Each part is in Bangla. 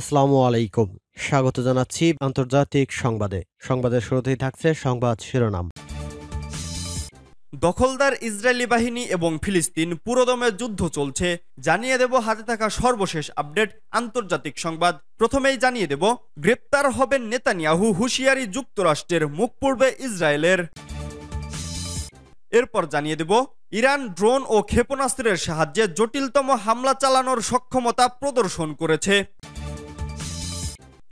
আসসালামু আলাইকুম স্বাগত জানাচ্ছি আন্তর্জাতিক সংবাদে সংবাদের শুরুতেই থাকছে সংবাদ শিরোনাম দখলদার ইসরায়েলি বাহিনী এবং ফিলিস্তিন পুরোদমে যুদ্ধ চলছে জানিয়ে দেব হাতে থাকা সর্বশেষ আপডেট আন্তর্জাতিক সংবাদ প্রথমেই জানিয়ে দেব গ্রেপ্তার হবেন নেতানিয়াহু হুশিয়ারি যুক্তরাষ্ট্রের মুখ পূর্বে ইসরায়েলের এরপর জানিয়ে দেব ইরান ড্রোন ও ক্ষেপণাস্ত্রের সাহায্যে জটিলতম হামলা চালানোর সক্ষমতা প্রদর্শন করেছে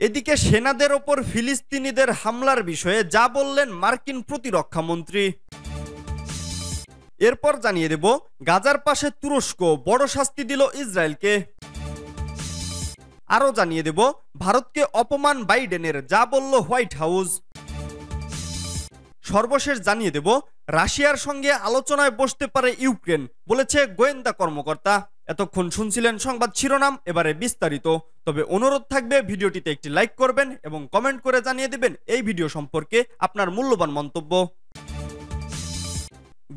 এদিকে সেনাদের ওপর ফিলিস্তিনিদের হামলার বিষয়ে যা বললেন মার্কিন প্রতিরক্ষামন্ত্রী এরপর জানিয়ে দেব গাজার পাশে তুরস্ক বড় শাস্তি দিল ইসরায়েলকে আরও জানিয়ে দেব ভারতকে অপমান বাইডেনের যা বলল হোয়াইট হাউস সর্বশেষ জানিয়ে দেব রাশিয়ার সঙ্গে আলোচনায় বসতে পারে ইউক্রেন বলেছে গোয়েন্দা কর্মকর্তা এতক্ষণ শুনছিলেন সংবাদ শিরোনাম এবারে বিস্তারিত তবে অনুরোধ থাকবে ভিডিওটিতে একটি লাইক করবেন এবং কমেন্ট করে জানিয়ে দেবেন এই ভিডিও সম্পর্কে আপনার মূল্যবান মন্তব্য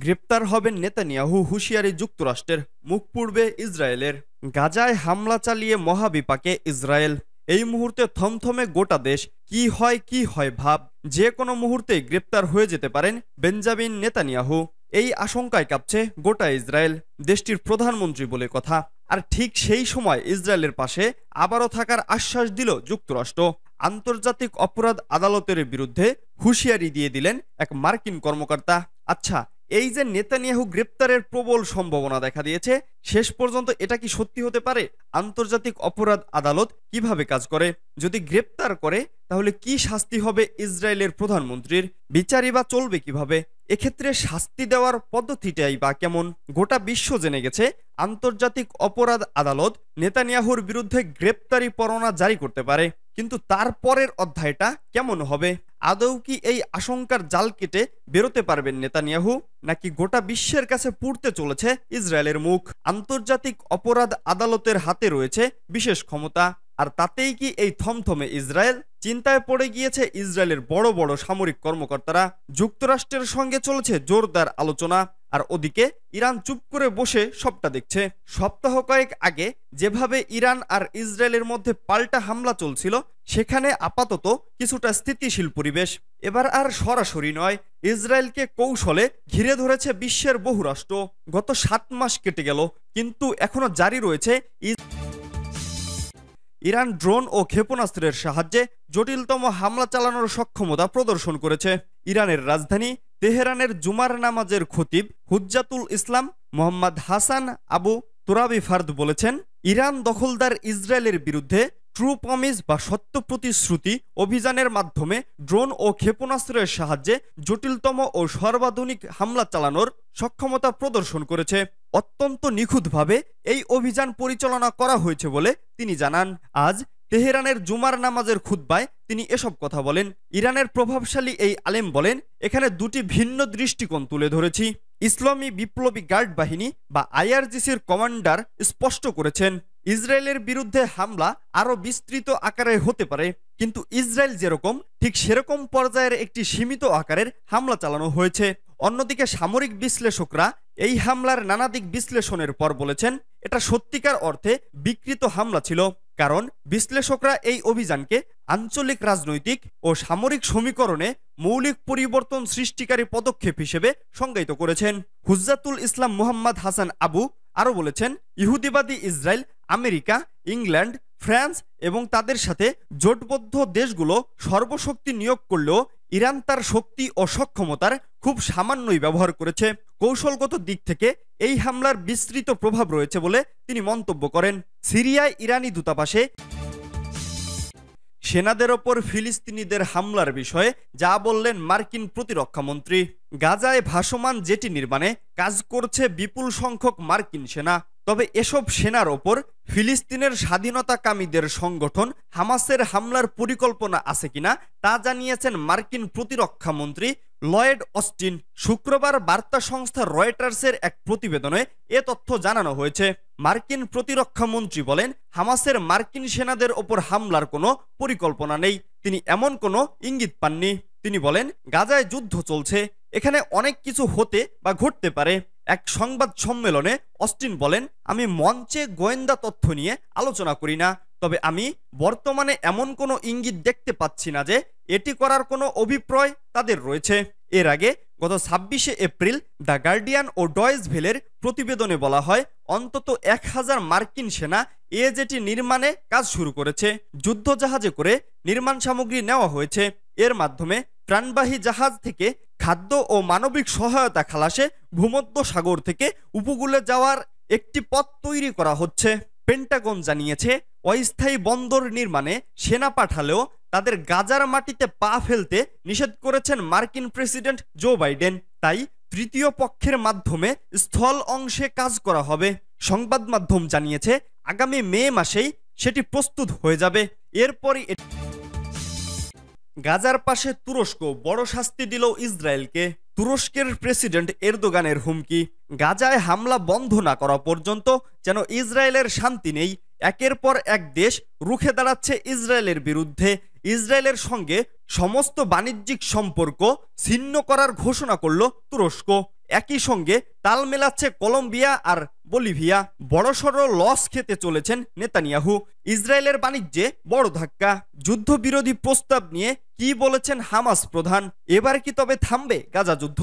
গ্রেপ্তার হবেন নেতানিয়াহু হুঁশিয়ারি যুক্তরাষ্ট্রের মুখ পূর্বে ইসরায়েলের গাজায় হামলা চালিয়ে মহাবিপাকে ইসরায়েল এই মুহূর্তে থমথমে গোটা দেশ কি হয় কি হয় ভাব যে কোনো মুহূর্তে গ্রেপ্তার হয়ে যেতে পারেন বেঞ্জামিন নেতানিয়াহু এই আশঙ্কায় কাঁপছে গোটা ইসরায়েল দেশটির প্রধানমন্ত্রী বলে কথা আর ঠিক সেই সময় ইসরায়েলের পাশে আবারও থাকার আশ্বাস দিল যুক্তরাষ্ট্র আন্তর্জাতিক অপরাধ আদালতের বিরুদ্ধে হুঁশিয়ারি দিয়ে দিলেন এক মার্কিন কর্মকর্তা আচ্ছা এই যে নেতানিয়াহু গ্রেপ্তারের প্রবল সম্ভাবনা দেখা দিয়েছে শেষ পর্যন্ত এটা কি সত্যি হতে পারে আন্তর্জাতিক অপরাধ আদালত কিভাবে কাজ করে যদি গ্রেপ্তার করে তাহলে কি শাস্তি হবে ইসরায়েলের প্রধানমন্ত্রীর বিচারই বা চলবে কিভাবে এক্ষেত্রে শাস্তি দেওয়ার পদ্ধতিটাই বা কেমন গোটা বিশ্ব জেনে গেছে আন্তর্জাতিক অপরাধ আদালত নেতানিয়াহুর বিরুদ্ধে গ্রেপ্তারি পরোয়ানা জারি করতে পারে কিন্তু তারপরের অধ্যায়টা কেমন হবে আদৌ কি এই আশঙ্কার জাল কেটে বেরোতে পারবেন নেতানিয়াহু নাকি গোটা বিশ্বের কাছে পুড়তে চলেছে ইসরায়েলের মুখ আন্তর্জাতিক অপরাধ আদালতের হাতে রয়েছে বিশেষ ক্ষমতা আর তাতেই কি এই থমথমে ইসরায়েল চিন্তায় পড়ে গিয়েছে ইসরায়েলের বড় বড় সামরিক কর্মকর্তারা যুক্তরাষ্ট্রের সঙ্গে চলেছে জোরদার আলোচনা আর ওদিকে ইরান চুপ করে বসে সবটা দেখছে সপ্তাহ কয়েক আগে যেভাবে ইরান আর ইসরায়েলের মধ্যে পাল্টা হামলা চলছিল সেখানে আপাতত কিছুটা স্থিতিশীল পরিবেশ এবার আর সরাসরি নয় ইসরায়েলকে কৌশলে ঘিরে ধরেছে বিশ্বের বহু রাষ্ট্র গত সাত মাস কেটে গেল কিন্তু এখনো জারি রয়েছে ইরান ড্রোন ও ক্ষেপণাস্ত্রের সাহায্যে জটিলতম হামলা চালানোর সক্ষমতা প্রদর্শন করেছে ইরানের রাজধানী তেহরানের জুমার নামাজের খতিব হুজ্জাতুল ইসলাম মোহাম্মদ হাসান আবু তুরাবি ফার্দ বলেছেন ইরান দখলদার ইসরায়েলের বিরুদ্ধে ট্রু প্রমিস বা সত্য প্রতিশ্রুতি অভিযানের মাধ্যমে ড্রোন ও ক্ষেপণাস্ত্রের সাহায্যে জটিলতম ও সর্বাধুনিক হামলা চালানোর সক্ষমতা প্রদর্শন করেছে অত্যন্ত নিখুঁতভাবে এই অভিযান পরিচালনা করা হয়েছে বলে তিনি জানান আজ তেহরানের জুমার নামাজের খুদ্বায় তিনি এসব কথা বলেন ইরানের প্রভাবশালী এই আলেম বলেন এখানে দুটি ভিন্ন দৃষ্টিকোণ তুলে ধরেছি ইসলামী বিপ্লবী গার্ড বাহিনী বা আইআরজিসির কমান্ডার স্পষ্ট করেছেন ইসরায়েলের বিরুদ্ধে হামলা আরও বিস্তৃত আকারে হতে পারে কিন্তু ইসরায়েল যেরকম ঠিক সেরকম পর্যায়ের একটি সীমিত আকারের হামলা চালানো হয়েছে অন্যদিকে সামরিক বিশ্লেষকরা এই হামলার নানা দিক বিশ্লেষণের পর বলেছেন এটা সত্যিকার অর্থে বিকৃত হামলা ছিল কারণ বিশ্লেষকরা এই অভিযানকে আঞ্চলিক রাজনৈতিক ও সামরিক সমীকরণে মৌলিক পরিবর্তন সৃষ্টিকারী পদক্ষেপ হিসেবে সংজ্ঞায়িত করেছেন হুজাতুল ইসলাম মোহাম্মদ হাসান আবু আরও বলেছেন ইহুদিবাদী ইসরায়েল আমেরিকা ইংল্যান্ড ফ্রান্স এবং তাদের সাথে জোটবদ্ধ দেশগুলো সর্বশক্তি নিয়োগ করলেও ইরান তার শক্তি ও সক্ষমতার খুব সামান্যই ব্যবহার করেছে কৌশলগত দিক থেকে এই হামলার বিস্তৃত প্রভাব রয়েছে বলে তিনি মন্তব্য করেন সিরিয়ায় ইরানি দূতাবাসে সেনাদের ওপর ফিলিস্তিনিদের হামলার বিষয়ে যা বললেন মার্কিন প্রতিরক্ষামন্ত্রী গাজায় ভাসমান জেটি নির্মাণে কাজ করছে বিপুল সংখ্যক মার্কিন সেনা তবে এসব সেনার ওপর ফিলিস্তিনের স্বাধীনতাকামীদের সংগঠন হামাসের হামলার পরিকল্পনা আছে কিনা তা জানিয়েছেন মার্কিন প্রতিরক্ষা মন্ত্রী লয়েড অস্টিন শুক্রবার বার্তা সংস্থা রয়টার্সের এক প্রতিবেদনে এ তথ্য জানানো হয়েছে মার্কিন প্রতিরক্ষা মন্ত্রী বলেন হামাসের মার্কিন সেনাদের ওপর হামলার কোনো পরিকল্পনা নেই তিনি এমন কোনো ইঙ্গিত পাননি তিনি বলেন গাজায় যুদ্ধ চলছে এখানে অনেক কিছু হতে বা ঘটতে পারে এক সংবাদ সম্মেলনে অস্টিন বলেন আমি মঞ্চে গোয়েন্দা তথ্য নিয়ে আলোচনা করি না তবে আমি বর্তমানে এমন কোনো ইঙ্গিত দেখতে পাচ্ছি না যে এটি করার কোনো অভিপ্রায় তাদের রয়েছে এর আগে গত ছাব্বিশে এপ্রিল দ্য গার্ডিয়ান ও ডয়েজ ভেলের প্রতিবেদনে বলা হয় অন্তত এক হাজার মার্কিন সেনা এজেটি নির্মাণে কাজ শুরু করেছে যুদ্ধজাহাজে করে নির্মাণ সামগ্রী নেওয়া হয়েছে এর মাধ্যমে প্রাণবাহী জাহাজ থেকে খাদ্য ও মানবিক সহায়তা খালাসে ভূমধ্য সাগর থেকে উপকূলে যাওয়ার একটি পথ তৈরি করা হচ্ছে পেন্টাগন জানিয়েছে অস্থায়ী বন্দর নির্মাণে সেনা পাঠালেও তাদের গাজার মাটিতে পা ফেলতে নিষেধ করেছেন মার্কিন প্রেসিডেন্ট জো বাইডেন তাই তৃতীয় পক্ষের মাধ্যমে স্থল অংশে কাজ করা হবে সংবাদ মাধ্যম জানিয়েছে আগামী মে মাসেই সেটি প্রস্তুত হয়ে যাবে এরপরই এটি গাজার পাশে তুরস্ক বড় শাস্তি দিল ইসরায়েলকে তুরস্কের প্রেসিডেন্ট এরদোগানের হুমকি গাজায় হামলা বন্ধ না করা পর্যন্ত যেন ইসরায়েলের শান্তি নেই একের পর এক দেশ রুখে দাঁড়াচ্ছে ইসরায়েলের বিরুদ্ধে ইসরায়েলের সঙ্গে সমস্ত বাণিজ্যিক সম্পর্ক ছিন্ন করার ঘোষণা করল তুরস্ক একই সঙ্গে তাল মেলাচ্ছে কলম্বিয়া আর বলিভিয়া বড়সড় লস খেতে চলেছেন নেতানিয়াহু ইসরায়েলের বাণিজ্যে বড় ধাক্কা যুদ্ধবিরোধী প্রস্তাব নিয়ে কি বলেছেন হামাস প্রধান এবার কি তবে থামবে গাজা যুদ্ধ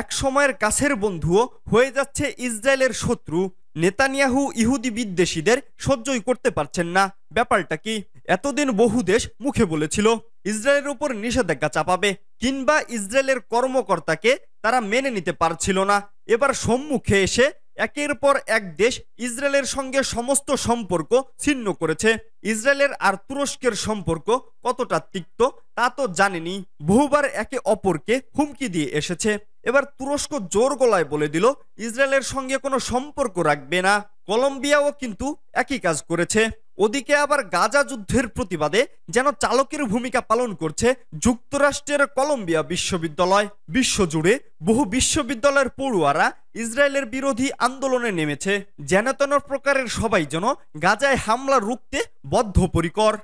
এক সময়ের কাছের বন্ধুও হয়ে যাচ্ছে ইসরায়েলের শত্রু নেতানিয়াহু ইহুদি বিদ্বেষীদের সহ্যই করতে পারছেন না ব্যাপারটা কি এতদিন বহু দেশ মুখে বলেছিল ইসরায়েলের উপর নিষেধাজ্ঞা চাপাবে কিংবা ইসরায়েলের কর্মকর্তাকে তারা মেনে নিতে পারছিল না এবার সম্মুখে এসে একের পর এক দেশ ইসরায়েলের সঙ্গে সমস্ত সম্পর্ক ছিন্ন করেছে ইসরায়েলের আর তুরস্কের সম্পর্ক কতটা তিক্ত তা তো জানেনি বহুবার একে অপরকে হুমকি দিয়ে এসেছে এবার তুরস্ক জোর গলায় বলে দিল ইসরায়েলের সঙ্গে কোনো সম্পর্ক রাখবে না কলম্বিয়াও কিন্তু একই কাজ করেছে ওদিকে আবার গাজা যুদ্ধের প্রতিবাদে যেন চালকের ভূমিকা পালন করছে যুক্তরাষ্ট্রের কলম্বিয়া বিশ্ববিদ্যালয় বিশ্বজুড়ে বহু বিশ্ববিদ্যালয়ের পড়ুয়ারা ইসরায়েলের বিরোধী আন্দোলনে নেমেছে যেনতেন প্রকারের সবাই যেন গাজায় হামলা রুখতে বদ্ধপরিকর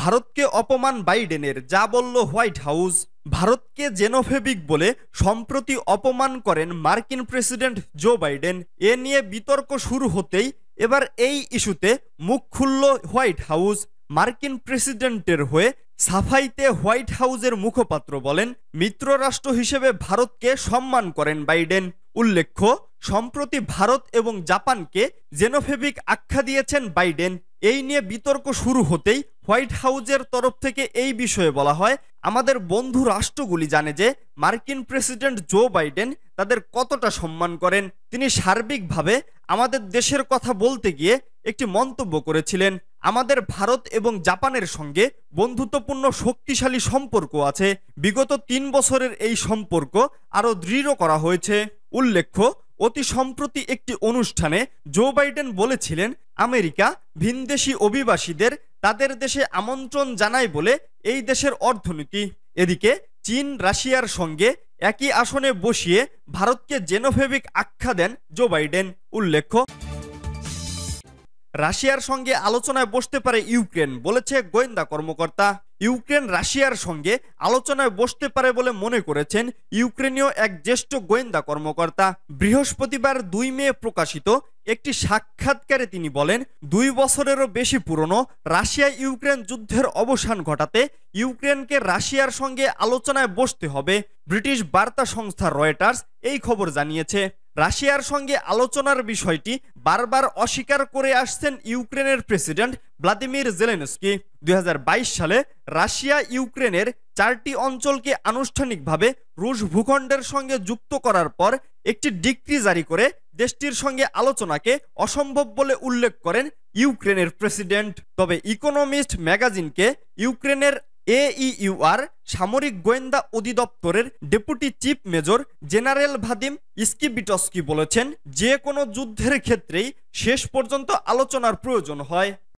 ভারতকে অপমান বাইডেনের যা বলল হোয়াইট হাউস ভারতকে জেনোফেবিক বলে সম্প্রতি অপমান করেন মার্কিন প্রেসিডেন্ট জো বাইডেন এ নিয়ে বিতর্ক শুরু হতেই এবার এই ইস্যুতে মুখ খুলল হোয়াইট হাউস মার্কিন প্রেসিডেন্টের হয়ে সাফাইতে হোয়াইট হাউসের মুখপাত্র বলেন মিত্ররাষ্ট্র হিসেবে ভারতকে সম্মান করেন বাইডেন উল্লেখ্য সম্প্রতি ভারত এবং জাপানকে জেনোফেবিক আখ্যা দিয়েছেন বাইডেন এই নিয়ে বিতর্ক শুরু হতেই হোয়াইট হাউজের তরফ থেকে এই বিষয়ে বলা হয় আমাদের বন্ধু রাষ্ট্রগুলি জানে যে মার্কিন প্রেসিডেন্ট জো বাইডেন তাদের কতটা সম্মান করেন তিনি সার্বিকভাবে আমাদের দেশের কথা বলতে গিয়ে একটি মন্তব্য করেছিলেন আমাদের ভারত এবং জাপানের সঙ্গে বন্ধুত্বপূর্ণ শক্তিশালী সম্পর্ক আছে বিগত তিন বছরের এই সম্পর্ক আরও দৃঢ় করা হয়েছে উল্লেখ্য অতি সম্প্রতি একটি অনুষ্ঠানে জো বাইডেন বলেছিলেন আমেরিকা ভিনদেশি অভিবাসীদের তাদের দেশে আমন্ত্রণ জানায় বলে এই দেশের অর্থনীতি এদিকে চীন রাশিয়ার সঙ্গে একই আসনে বসিয়ে ভারতকে জেনোফেবিক আখ্যা দেন জো বাইডেন উল্লেখ্য রাশিয়ার সঙ্গে আলোচনায় বসতে পারে ইউক্রেন বলেছে গোয়েন্দা কর্মকর্তা ইউক্রেন রাশিয়ার সঙ্গে আলোচনায় বসতে পারে বলে মনে করেছেন ইউক্রেনীয় এক জ্যেষ্ঠ গোয়েন্দা কর্মকর্তা বৃহস্পতিবার দুই মে প্রকাশিত একটি সাক্ষাৎকারে তিনি বলেন দুই বছরেরও বেশি পুরনো রাশিয়া ইউক্রেন যুদ্ধের অবসান ঘটাতে ইউক্রেনকে রাশিয়ার সঙ্গে আলোচনায় বসতে হবে ব্রিটিশ বার্তা সংস্থা রয়টার্স এই খবর জানিয়েছে রাশিয়ার সঙ্গে আলোচনার বিষয়টি বারবার অস্বীকার করে আসছেন ইউক্রেনের প্রেসিডেন্ট ভ্লাদিমির জেলেনস্কি দুই সালে রাশিয়া ইউক্রেনের চারটি অঞ্চলকে আনুষ্ঠানিকভাবে রুশ ভূখণ্ডের সঙ্গে যুক্ত করার পর একটি ডিক্রি জারি করে দেশটির সঙ্গে আলোচনাকে অসম্ভব বলে উল্লেখ করেন ইউক্রেনের প্রেসিডেন্ট তবে ইকোনমিস্ট ম্যাগাজিনকে ইউক্রেনের এইউআর সামরিক গোয়েন্দা অধিদপ্তরের deputy chief major general Vadim Skibitsky বলেছেন যে কোনো যুদ্ধের ক্ষেত্রেই শেষ পর্যন্ত আলোচনার প্রয়োজন হয়